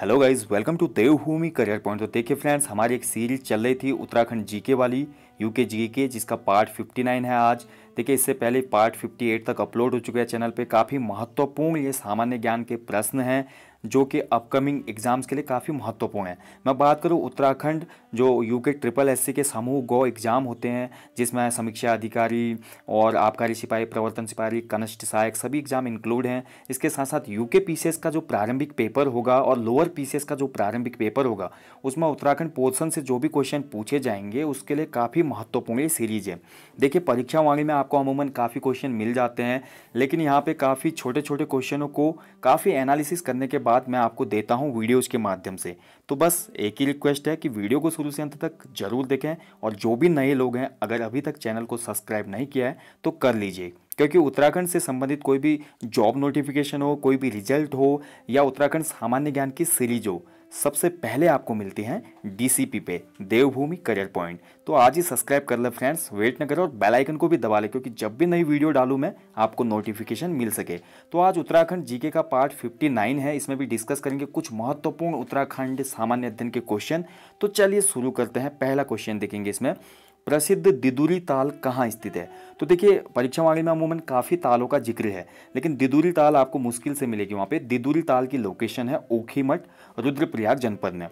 hello guys welcome to Devbhoomi career point तो देखिए friends हमारी एक सीरीज चल रही थी उत्तराखंड जीके वाली यूके जीके जिसका पार्ट 59 है आज देखिए इससे पहले पार्ट 58 तक अपलोड हो चुका है चैनल पे काफ़ी महत्वपूर्ण ये सामान्य ज्ञान के प्रश्न हैं जो कि अपकमिंग एग्ज़ाम्स के लिए काफ़ी महत्वपूर्ण है मैं बात करूँ उत्तराखंड जो यूके ट्रिपल एससी के समूह गौ एग्ज़ाम होते हैं जिसमें समीक्षा अधिकारी और आबकारी सिपाही प्रवर्तन सिपाही कनिष्ठ सहायक सभी एग्ज़ाम इंक्लूड हैं इसके साथ साथ यूके पीसीएस का जो प्रारंभिक पेपर होगा और लोअर पीसीएस का जो प्रारंभिक पेपर होगा उसमें उत्तराखंड पोर्सन से जो भी क्वेश्चन पूछे जाएंगे उसके लिए काफ़ी महत्वपूर्ण ये सीरीज़ है देखिए परीक्षा वाणी में आपको अमूमन काफ़ी क्वेश्चन मिल जाते हैं लेकिन यहाँ पर काफ़ी छोटे छोटे क्वेश्चनों को काफ़ी एनालिसिस करने के बाद मैं आपको देता हूँ वीडियोज़ के माध्यम से तो बस एक ही रिक्वेस्ट है कि वीडियो को शुरू से अंत तक जरूर देखें और जो भी नए लोग हैं अगर अभी तक चैनल को सब्सक्राइब नहीं किया है तो कर लीजिए क्योंकि उत्तराखंड से संबंधित कोई भी जॉब नोटिफिकेशन हो कोई भी रिजल्ट हो या उत्तराखंड सामान्य ज्ञान की सीरीज हो सबसे पहले आपको मिलती हैं डीसीपी पे देवभूमि करियर पॉइंट तो आज ही सब्सक्राइब कर ले फ्रेंड्स वेट न करें और बेल आइकन को भी दबा लें क्योंकि जब भी नई वीडियो डालूं मैं आपको नोटिफिकेशन मिल सके तो आज उत्तराखंड जीके का पार्ट 59 है इसमें भी डिस्कस करेंगे कुछ महत्वपूर्ण उत्तराखंड सामान्य अध्ययन के क्वेश्चन तो चलिए शुरू करते हैं पहला क्वेश्चन देखेंगे इसमें प्रसिद्ध दिदुरी ताल कहाँ स्थित है तो देखिए परीक्षा वाणी में अमूमन काफ़ी तालों का जिक्र है लेकिन दिदुरी ताल आपको मुश्किल से मिलेगी वहाँ पे दिदुरी ताल की लोकेशन है ओखीमठ रुद्रप्रयाग जनपद में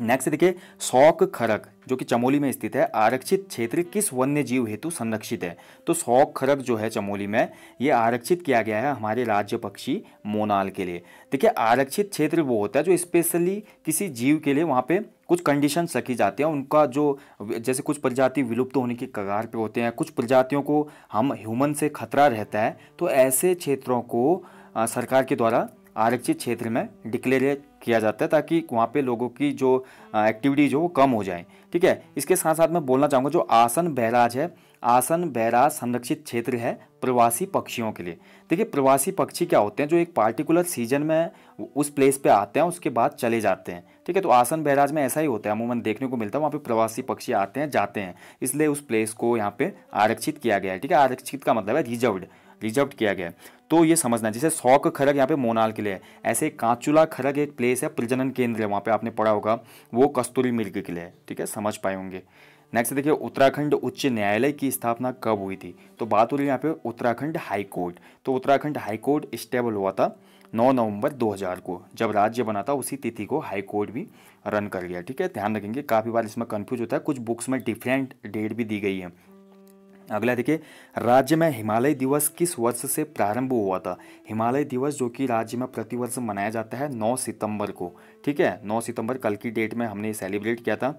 नेक्स्ट देखिए शौक खरक जो कि चमोली में स्थित है आरक्षित क्षेत्र किस वन्य जीव हेतु संरक्षित है तो शौक खरक जो है चमोली में ये आरक्षित किया गया है हमारे राज्य पक्षी मोनाल के लिए देखिए आरक्षित क्षेत्र वो होता है जो स्पेशली किसी जीव के लिए वहाँ पे कुछ कंडीशंस रखी जाती हैं उनका जो जैसे कुछ प्रजाति विलुप्त होने की कगार पे होते हैं कुछ प्रजातियों को हम ह्यूमन से खतरा रहता है तो ऐसे क्षेत्रों को सरकार के द्वारा आरक्षित क्षेत्र में डिक्लेयर किया जाता है ताकि वहाँ पे लोगों की जो एक्टिविटीज हो वो कम हो जाए ठीक है इसके साथ साथ मैं बोलना चाहूँगा जो आसन बैराज है आसन बैराज संरक्षित क्षेत्र है प्रवासी पक्षियों के लिए देखिए प्रवासी पक्षी क्या होते हैं जो एक पार्टिकुलर सीजन में उस प्लेस पे आते हैं उसके बाद चले जाते हैं ठीक है तो आसन बैराज में ऐसा ही होता है अमूमन देखने को मिलता है वहाँ पे प्रवासी पक्षी आते हैं जाते हैं इसलिए उस प्लेस को यहाँ पे आरक्षित किया गया है ठीक है आरक्षित का मतलब है रिजर्व्ड रिजर्व किया गया है तो ये समझना जैसे सौक खरग यहाँ पे मोनाल के लिए ऐसे कांचुला खरग एक प्लेस है प्रजनन केंद्र है वहाँ पे आपने पढ़ा होगा वो कस्तूरी मिर्ग के लिए ठीक है समझ पाए होंगे नेक्स्ट देखिए उत्तराखंड उच्च न्यायालय की स्थापना कब हुई थी तो बात हो रही है यहाँ पे उत्तराखंड हाई कोर्ट तो उत्तराखंड हाई कोर्ट स्टेबल हुआ था 9 नवंबर 2000 को जब राज्य बना था उसी तिथि को हाई कोर्ट भी रन कर गया ठीक है ध्यान रखेंगे काफ़ी बार इसमें कन्फ्यूज होता है कुछ बुक्स में डिफरेंट डेट भी दी गई है अगला देखिए राज्य में हिमालय दिवस किस वर्ष से प्रारंभ हुआ था हिमालय दिवस जो कि राज्य में प्रतिवर्ष मनाया जाता है 9 सितंबर को ठीक है 9 सितंबर कल की डेट में हमने सेलिब्रेट किया था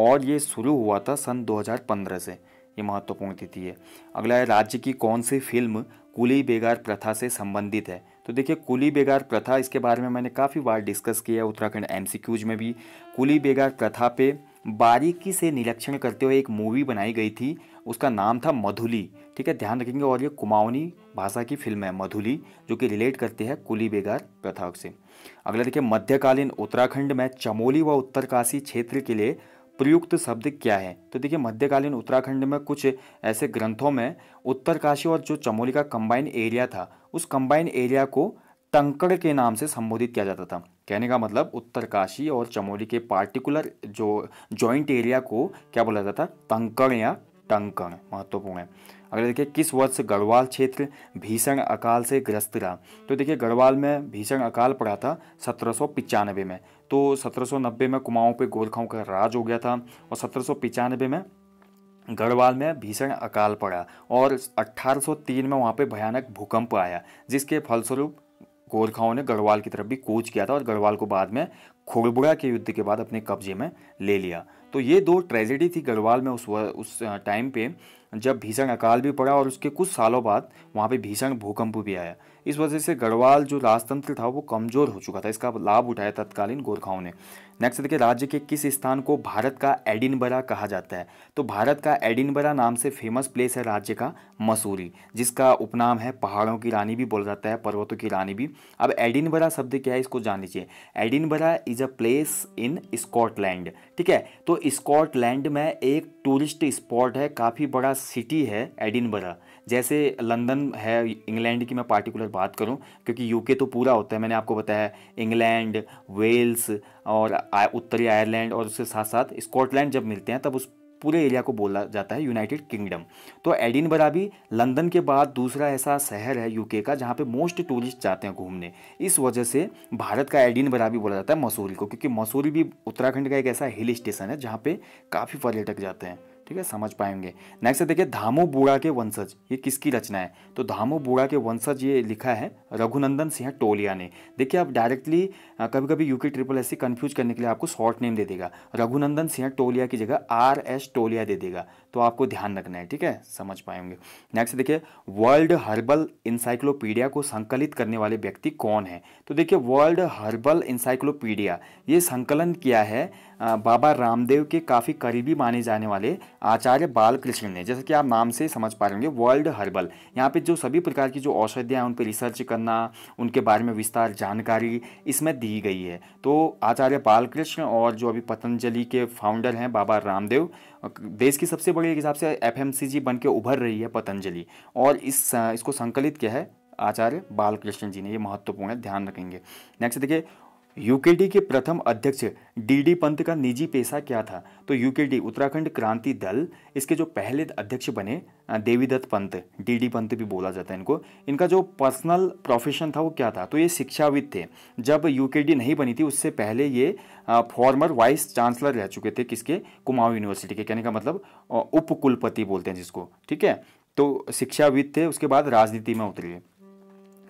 और ये शुरू हुआ था सन 2015 से ये महत्वपूर्ण तिथि है अगला है राज्य की कौन सी फिल्म कुली बेगार प्रथा से संबंधित है तो देखिए कुली बेगार प्रथा इसके बारे में मैंने काफ़ी बार डिस्कस किया है उत्तराखंड एम में भी कुली बेगार प्रथा पे बारीकी से निरीक्षण करते हुए एक मूवी बनाई गई थी उसका नाम था मधुली ठीक है ध्यान रखेंगे और ये कुमाऊनी भाषा की फिल्म है मधुली जो कि रिलेट करती है कुली बेगार प्रथा से अगला देखिए मध्यकालीन उत्तराखंड में चमोली व उत्तरकाशी क्षेत्र के लिए प्रयुक्त शब्द क्या है तो देखिए मध्यकालीन उत्तराखंड में कुछ ऐसे ग्रंथों में उत्तरकाशी और जो चमोली का कंबाइन एरिया था उस कंबाइन एरिया को टंकड़ के नाम से संबोधित किया जाता था कहने का मतलब उत्तरकाशी और चमोली के पार्टिकुलर जो जॉइंट एरिया को क्या बोला जाता था टंकड़ या टंकण महत्वपूर्ण है अगले देखिए किस वर्ष गढ़वाल क्षेत्र भीषण अकाल से ग्रस्त रहा तो देखिए गढ़वाल में भीषण अकाल पड़ा था सत्रह में तो सत्रह में कुमाऊँ पे गोरखाओं का राज हो गया था और सत्रह में गढ़वाल में भीषण अकाल पड़ा और 1803 में वहाँ पे भयानक भूकंप आया जिसके फलस्वरूप गोरखाओं ने गढ़वाल की तरफ भी कूच किया था और गढ़वाल को बाद में खुड़बुड़ा के युद्ध के बाद अपने कब्जे में ले लिया तो ये दो ट्रेजेडी थी गढ़वाल में उस उस टाइम पे जब भीषण अकाल भी पड़ा और उसके कुछ सालों बाद वहाँ पे भीषण भूकंप भी आया इस वजह से गढ़वाल जो राजतंत्र था वो कमजोर हो चुका था इसका लाभ उठाया तत्कालीन गोरखाओं ने नेक्स्ट देखिए राज्य के किस स्थान को भारत का एडिनबरा कहा जाता है तो भारत का एडिनबरा नाम से फेमस प्लेस है राज्य का मसूरी जिसका उपनाम है पहाड़ों की रानी भी बोला जाता है पर्वतों की रानी भी अब एडिनबरा शब्द क्या है इसको जान लीजिए Edinburgh is a place in Scotland ठीक है तो स्कॉटलैंड में एक टूरिस्ट स्पॉट है काफ़ी बड़ा सिटी है एडिनबरा जैसे लंदन है इंग्लैंड की मैं पार्टिकुलर बात करूं क्योंकि यूके तो पूरा होता है मैंने आपको बताया इंग्लैंड वेल्स और उत्तरी आयरलैंड और उसके साथ साथ स्कॉटलैंड जब मिलते हैं तब उस पूरे एरिया को बोला जाता है यूनाइटेड किंगडम तो एडिनबरा भी लंदन के बाद दूसरा ऐसा शहर है यूके का जहाँ पे मोस्ट टूरिस्ट जाते हैं घूमने इस वजह से भारत का एडिनबरा भी बोला जाता है मसूरी को क्योंकि मसूरी भी उत्तराखंड का एक ऐसा हिल स्टेशन है जहाँ पे काफ़ी पर्यटक जाते हैं ठीक है समझ पाएंगे नेक्स्ट देखिए धामो बोरा के वंशज ये किसकी रचना है तो धामो बोरा के वंशज ये लिखा है रघुनंदन सिंह टोलिया ने देखिए आप डायरेक्टली कभी कभी यूके ट्रिपल एस कंफ्यूज करने के लिए आपको शॉर्ट नेम दे देगा रघुनंदन सिंह टोलिया की जगह आर एस टोलिया दे देगा तो आपको ध्यान रखना है ठीक है समझ पाएंगे नेक्स्ट देखिए वर्ल्ड हर्बल इंसाइक्लोपीडिया को संकलित करने वाले व्यक्ति कौन है तो देखिए वर्ल्ड हर्बल इंसाइक्लोपीडिया ये संकलन किया है बाबा रामदेव के काफ़ी करीबी माने जाने वाले आचार्य बालकृष्ण ने जैसे कि आप नाम से समझ पा रहे होंगे वर्ल्ड हर्बल यहाँ पे जो सभी प्रकार की जो औषधियाँ हैं उन पर रिसर्च करना उनके बारे में विस्तार जानकारी इसमें दी गई है तो आचार्य बालकृष्ण और जो अभी पतंजलि के फाउंडर हैं बाबा रामदेव देश की सबसे बड़ी एक हिसाब से एफ बन के उभर रही है पतंजलि और इस इसको संकलित किया है आचार्य बालकृष्ण जी ने ये महत्वपूर्ण है ध्यान रखेंगे नेक्स्ट देखिए यूकेडी के प्रथम अध्यक्ष डीडी पंत का निजी पेशा क्या था तो यूकेडी उत्तराखंड क्रांति दल इसके जो पहले अध्यक्ष बने देवीदत्त पंत डीडी पंत भी बोला जाता है इनको इनका जो पर्सनल प्रोफेशन था वो क्या था तो ये शिक्षाविद थे जब यूकेडी नहीं बनी थी उससे पहले ये फॉर्मर वाइस चांसलर रह चुके थे किसके कुमाऊं यूनिवर्सिटी के कहने का मतलब उपकुलपति बोलते हैं जिसको ठीक है तो शिक्षाविद थे उसके बाद राजनीति में उतरिए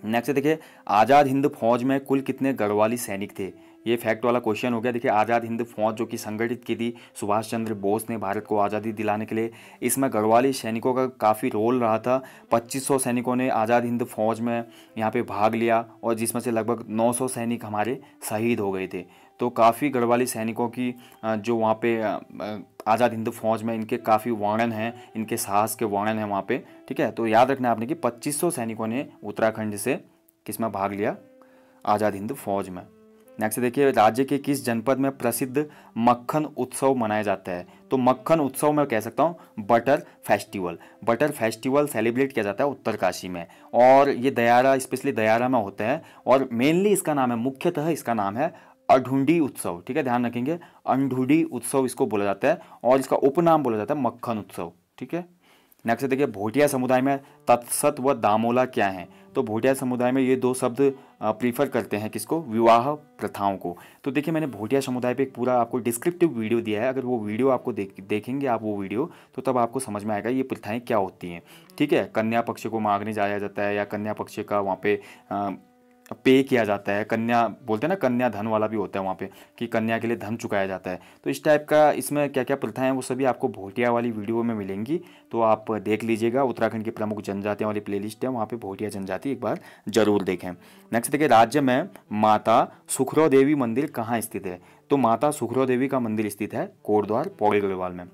नेक्स्ट देखिए आज़ाद हिंद फौज में कुल कितने गढ़वाली सैनिक थे ये फैक्ट वाला क्वेश्चन हो गया देखिए आज़ाद हिंद फौज जो कि संगठित की थी सुभाष चंद्र बोस ने भारत को आज़ादी दिलाने के लिए इसमें गढ़वाली सैनिकों का काफ़ी रोल रहा था 2500 सैनिकों ने आज़ाद हिंद फौज में यहाँ पे भाग लिया और जिसमें से लगभग 900 सैनिक हमारे शहीद हो गए थे तो काफ़ी गढ़वाली सैनिकों की जो वहाँ पे आज़ाद हिंद फौज में इनके काफ़ी वर्णन हैं इनके साहस के वर्णन हैं वहाँ पर ठीक है तो याद रखना आपने कि पच्चीस सैनिकों ने उत्तराखंड से किसमें भाग लिया आज़ाद हिंद फौज में नेक्स्ट देखिए राज्य के किस जनपद में प्रसिद्ध मक्खन उत्सव मनाया जाता है तो मक्खन उत्सव मैं कह सकता हूँ butter festival butter festival celebrate किया जाता है उत्तरकाशी में और ये दयारा स्पेशली दयारा में होते हैं और मेनली इसका नाम है मुख्यतः इसका नाम है अढूंढी उत्सव ठीक है ध्यान रखेंगे अंढूढ़ी उत्सव इसको बोला जाता है और इसका उपनाम बोला जाता है मक्खन उत्सव ठीक है नेक्स्ट देखिए भोटिया समुदाय में तत्सत व दामोला क्या है तो भोटिया समुदाय में ये दो शब्द प्रीफर करते हैं किसको विवाह प्रथाओं को तो देखिए मैंने भोटिया समुदाय पे एक पूरा आपको डिस्क्रिप्टिव वीडियो दिया है अगर वो वीडियो आपको देख देखेंगे आप वो वीडियो तो तब आपको समझ में आएगा ये प्रथाएँ क्या होती हैं ठीक है कन्या पक्ष को मांगने जाया जाता है या कन्या पक्ष का वहाँ पे पे किया जाता है कन्या बोलते हैं ना कन्या धन वाला भी होता है वहाँ पे कि कन्या के लिए धन चुकाया जाता है तो इस टाइप का इसमें क्या क्या प्रथाएं वो सभी आपको भोटिया वाली वीडियो में मिलेंगी तो आप देख लीजिएगा उत्तराखंड की प्रमुख जनजातियाँ वाली प्लेलिस्ट है वहाँ पे भोटिया जनजाति एक बार जरूर देखें नेक्स्ट देखिए राज्य में माता सुखरो देवी मंदिर कहाँ स्थित है तो माता सुखरो देवी का मंदिर स्थित है कोटद्वार पौड़ी गढ़वाल में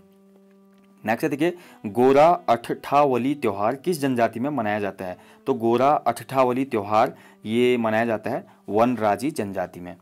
नेक्स्ट देखिए गोरा अठठावली त्यौहार किस जनजाति में मनाया जाता है तो गोरा अठठावली त्यौहार ये मनाया जाता है वन राजी जनजाति में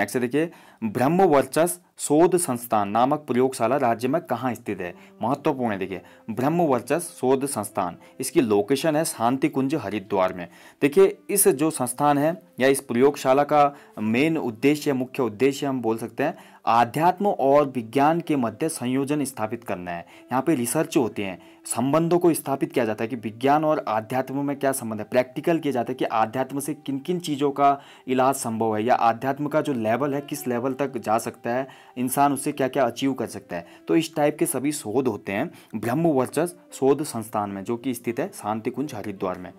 नेक्स्ट देखिए ब्रह्मवर्चस शोध संस्थान नामक प्रयोगशाला राज्य में कहाँ स्थित है महत्वपूर्ण है देखिए ब्रह्मवर्चस शोध संस्थान इसकी लोकेशन है शांति कुंज हरिद्वार में देखिए इस जो संस्थान है या इस प्रयोगशाला का मेन उद्देश्य मुख्य उद्देश्य हम बोल सकते हैं आध्यात्म और विज्ञान के मध्य संयोजन स्थापित करना है यहाँ पे रिसर्च होते हैं संबंधों को स्थापित किया जाता है कि विज्ञान और आध्यात्म में क्या संबंध है प्रैक्टिकल किया जाता है कि आध्यात्म से किन किन चीज़ों का इलाज संभव है या आध्यात्म का जो लेवल है किस लेवल लेवल तक जा सकता है इंसान उससे क्या क्या अचीव कर सकता है तो इस टाइप के सभी शोध होते हैं ब्रह्म वर्चस शोध संस्थान में जो कि स्थित है शांति कुंज हरिद्वार में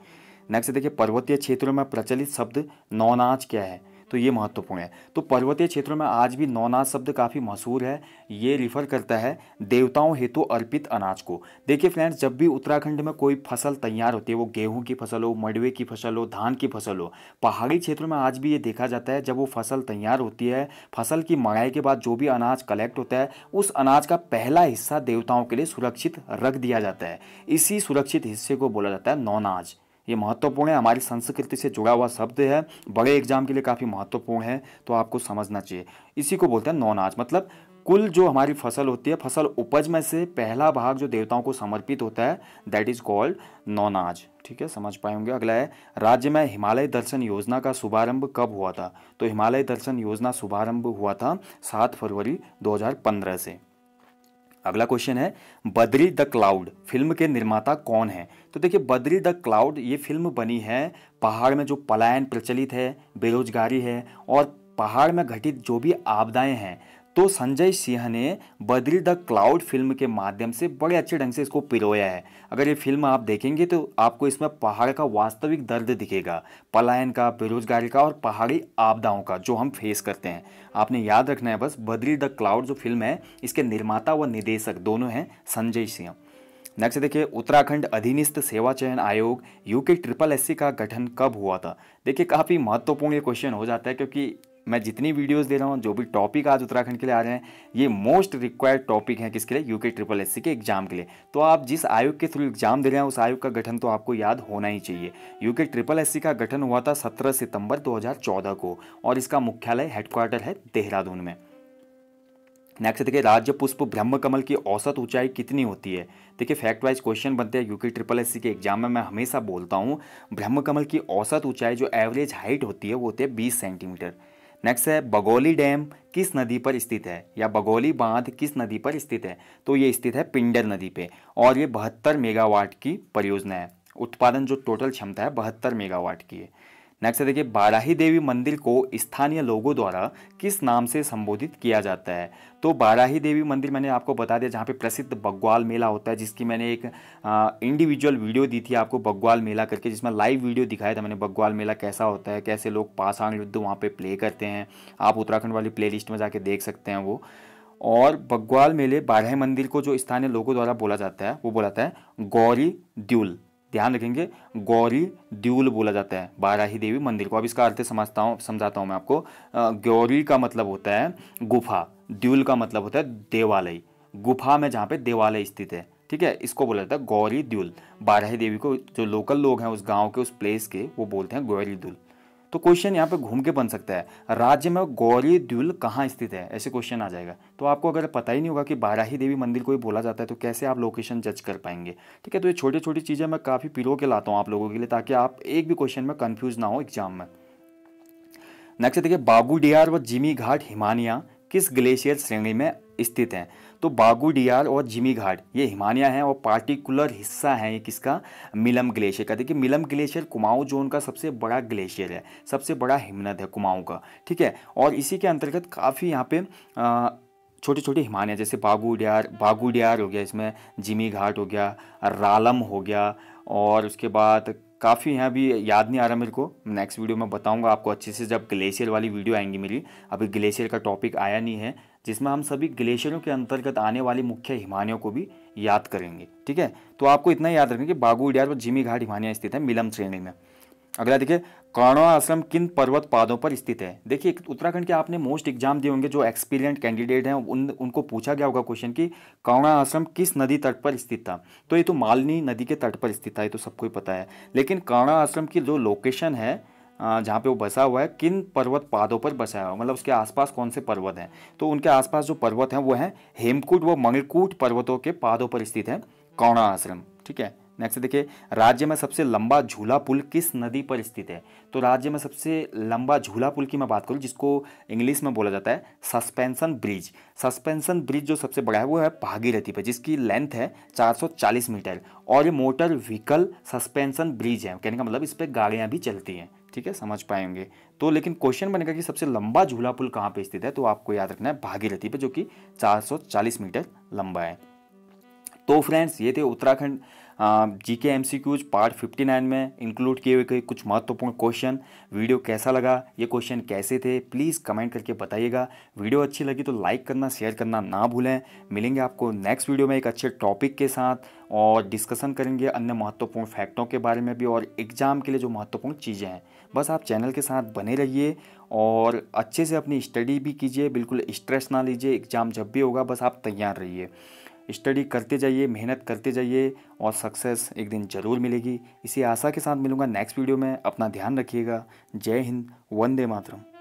नेक्स्ट देखिए पर्वतीय क्षेत्रों में प्रचलित शब्द नौनाच क्या है तो ये महत्वपूर्ण है तो पर्वतीय क्षेत्रों में आज भी नौनाथ शब्द काफ़ी मशहूर है ये रिफर करता है देवताओं हेतु तो अर्पित अनाज को देखिए फ्रेंड्स जब भी उत्तराखंड में कोई फसल तैयार होती है वो गेहूँ की फसल हो मडवे की फसल हो धान की फसल हो पहाड़ी क्षेत्रों में आज भी ये देखा जाता है जब वो फसल तैयार होती है फसल की मड़ाई के बाद जो भी अनाज कलेक्ट होता है उस अनाज का पहला हिस्सा देवताओं के लिए सुरक्षित रख दिया जाता है इसी सुरक्षित हिस्से को बोला जाता है नौनाज ये महत्वपूर्ण है हमारी संस्कृति से जुड़ा हुआ शब्द है बड़े एग्जाम के लिए काफ़ी महत्वपूर्ण है तो आपको समझना चाहिए इसी को बोलते हैं नौनाज मतलब कुल जो हमारी फसल होती है फसल उपज में से पहला भाग जो देवताओं को समर्पित होता है दैट इज कॉल्ड नौनाज ठीक है समझ पाए होंगे अगला है राज्य में हिमालय दर्शन योजना का शुभारंभ कब हुआ था तो हिमालय दर्शन योजना शुभारंभ हुआ था सात फरवरी 2015 से अगला क्वेश्चन है बद्री द क्लाउड फिल्म के निर्माता कौन है तो देखिए बद्री द क्लाउड ये फिल्म बनी है पहाड़ में जो पलायन प्रचलित है बेरोजगारी है और पहाड़ में घटित जो भी आपदाएं हैं तो संजय सिंह ने बदरी द क्लाउड फिल्म के माध्यम से बड़े अच्छे ढंग से इसको पिरोया है अगर ये फिल्म आप देखेंगे तो आपको इसमें पहाड़ का वास्तविक दर्द दिखेगा पलायन का बेरोजगारी का और पहाड़ी आपदाओं का जो हम फेस करते हैं आपने याद रखना है बस बद्री द क्लाउड जो फिल्म है इसके निर्माता व निदेशक दोनों हैं संजय सिंह नेक्स्ट देखिए उत्तराखंड अधीनस्थ सेवा चयन आयोग यूके ट्रिपल एससी का गठन कब हुआ था देखिए काफ़ी महत्वपूर्ण ये क्वेश्चन हो जाता है क्योंकि मैं जितनी वीडियोस दे रहा हूँ जो भी टॉपिक आज उत्तराखंड के लिए आ रहे हैं ये मोस्ट रिक्वायर्ड टॉपिक है किसके लिए यूके ट्रिपल एस के एग्जाम के लिए तो आप जिस आयोग के थ्रू एग्जाम दे रहे हैं उस आयोग का गठन तो आपको याद होना ही चाहिए यूके ट्रिपल एस का गठन हुआ था सत्रह सितंबर दो को और इसका मुख्यालय हेडक्वार्टर है देहरादून में नेक्स्ट देखिए राज्य पुष्प ब्रह्म कमल की औसत ऊंचाई कितनी होती है देखिए फैक्ट वाइज क्वेश्चन बनते हैं यूके ट्रिपल एस के एग्जाम में मैं हमेशा बोलता हूँ ब्रह्म कमल की औसत ऊंचाई जो एवरेज हाइट होती है वो होती है बीस सेंटीमीटर नेक्स्ट है बगोली डैम किस नदी पर स्थित है या बगोली बांध किस नदी पर स्थित है तो ये स्थित है पिंडर नदी पे और ये बहत्तर मेगावाट की परियोजना है उत्पादन जो टोटल क्षमता है बहत्तर मेगावाट की है नेक्स्ट देखिए बाराही देवी मंदिर को स्थानीय लोगों द्वारा किस नाम से संबोधित किया जाता है तो बाराही देवी मंदिर मैंने आपको बता दिया जहाँ पे प्रसिद्ध बग्वाल मेला होता है जिसकी मैंने एक इंडिविजुअल वीडियो दी थी आपको बग्वाल मेला करके जिसमें लाइव वीडियो दिखाया था मैंने बग्वाल मेला कैसा होता है कैसे लोग पासांग युद्ध वहाँ पर प्ले करते हैं आप उत्तराखंड वाली प्ले में जाके देख सकते हैं वो और बग्वाल मेले बाराही मंदिर को जो स्थानीय लोगों द्वारा बोला जाता है वो बोलाता है गौरी द्यूल ध्यान रखेंगे गौरी द्यूल बोला जाता है बाराही देवी मंदिर को अब इसका अर्थ समझता हूँ समझाता हूँ मैं आपको गौरी का मतलब होता है गुफा द्यूल का मतलब होता है देवालय गुफा में जहाँ पे देवालय स्थित है ठीक है इसको बोला जाता है गौरी द्यूल बाराही देवी को जो लोकल लोग हैं उस गांव के उस प्लेस के वो बोलते हैं गौरी द्यूल तो क्वेश्चन यहाँ पे घूम के बन सकता है राज्य में गौरी द्वील कहाँ स्थित है ऐसे क्वेश्चन आ जाएगा तो आपको अगर पता ही नहीं होगा कि बाराही देवी मंदिर को ही बोला जाता है तो कैसे आप लोकेशन जज कर पाएंगे ठीक है तो ये छोटी छोटी चीज़ें मैं काफ़ी पिरो के लाता हूँ आप लोगों के लिए ताकि आप एक भी क्वेश्चन में कन्फ्यूज ना हो एग्जाम में नेक्स्ट देखिए बाबू डियार व जिमी घाट हिमानिया किस ग्लेशियर श्रेणी में स्थित हैं तो बागुडियार और जिमी घाट ये हिमालय हैं और पार्टिकुलर हिस्सा है ये किसका मिलम ग्लेशियर का देखिए मिलम ग्लेशियर कुमाऊं जोन का सबसे बड़ा ग्लेशियर है सबसे बड़ा हिमनद है कुमाऊं का ठीक है और इसी के अंतर्गत काफ़ी यहाँ पे छोटे छोटे हिमालय जैसे बागुडियार बागुडियार हो गया इसमें जिमी घाट हो गया रालम हो गया और उसके बाद काफ़ी हैं अभी याद नहीं आ रहा मेरे को नेक्स्ट वीडियो में बताऊंगा आपको अच्छे से जब ग्लेशियर वाली वीडियो आएंगी मेरी अभी ग्लेशियर का टॉपिक आया नहीं है जिसमें हम सभी ग्लेशियरों के अंतर्गत आने वाली मुख्य हिमानियों को भी याद करेंगे ठीक है तो आपको इतना याद रखें कि बागू उडियार और जिमी घाट हिमानिया स्थित है मिलम श्रेणी में अगला देखिए कौणवा आश्रम किन पर्वत पादों पर स्थित है देखिए उत्तराखंड के आपने मोस्ट एग्जाम दिए होंगे जो एक्सपीरियंट कैंडिडेट हैं उन उनको पूछा गया होगा क्वेश्चन कि कौणा आश्रम किस नदी तट पर स्थित था तो ये तो मालनी नदी के तट पर स्थित था ये तो सबको ही पता है लेकिन कौणा आश्रम की जो लोकेशन है जहाँ पे वो बसा हुआ है किन पर्वत पादों पर बसा हुआ है मतलब उसके आसपास कौन से पर्वत हैं तो उनके आसपास जो पर्वत हैं वो हैं हेमकूट व मंगलकूट पर्वतों के पादों पर स्थित है कौणा आश्रम ठीक है नेक्स्ट देखिए राज्य में सबसे लंबा झूला पुल किस नदी पर स्थित है तो राज्य में सबसे लंबा झूला पुल की मैं बात करूँ जिसको इंग्लिश में बोला जाता है सस्पेंशन ब्रिज सस्पेंशन ब्रिज जो सबसे बड़ा है वो है भागीरथी पर जिसकी लेंथ है 440 मीटर और ये मोटर व्हीकल सस्पेंशन ब्रिज है कहने का मतलब इस पर गाड़ियाँ भी चलती हैं ठीक है समझ पाएंगे तो लेकिन क्वेश्चन बनेगा कि सबसे लंबा झूला पुल कहाँ पर स्थित है तो आपको याद रखना है भागीरथी पर जो कि 440 मीटर लंबा है तो फ्रेंड्स ये थे Uttarakhand G K M C Qs part fifty nine में इंक्लूड किए हुए कुछ महत्वपूर्ण क्वेश्चन वीडियो कैसा लगा ये क्वेश्चन कैसे थे प्लीज़ कमेंट करके बताइएगा वीडियो अच्छी लगी तो लाइक करना शेयर करना ना भूलें मिलेंगे आपको नेक्स्ट वीडियो में एक अच्छे टॉपिक के साथ और डिस्कशन करेंगे अन्य महत्वपूर्ण फैक्टों के बारे में भी और एग्ज़ाम के लिए जो महत्वपूर्ण चीज़ें हैं बस आप चैनल के साथ बने रहिए और अच्छे से अपनी स्टडी भी कीजिए बिल्कुल स्ट्रेस ना लीजिए एग्ज़ाम जब भी होगा बस आप तैयार रहिए स्टडी करते जाइए मेहनत करते जाइए और सक्सेस एक दिन ज़रूर मिलेगी इसी आशा के साथ मिलूंगा नेक्स्ट वीडियो में अपना ध्यान रखिएगा जय हिंद वंदे मातरम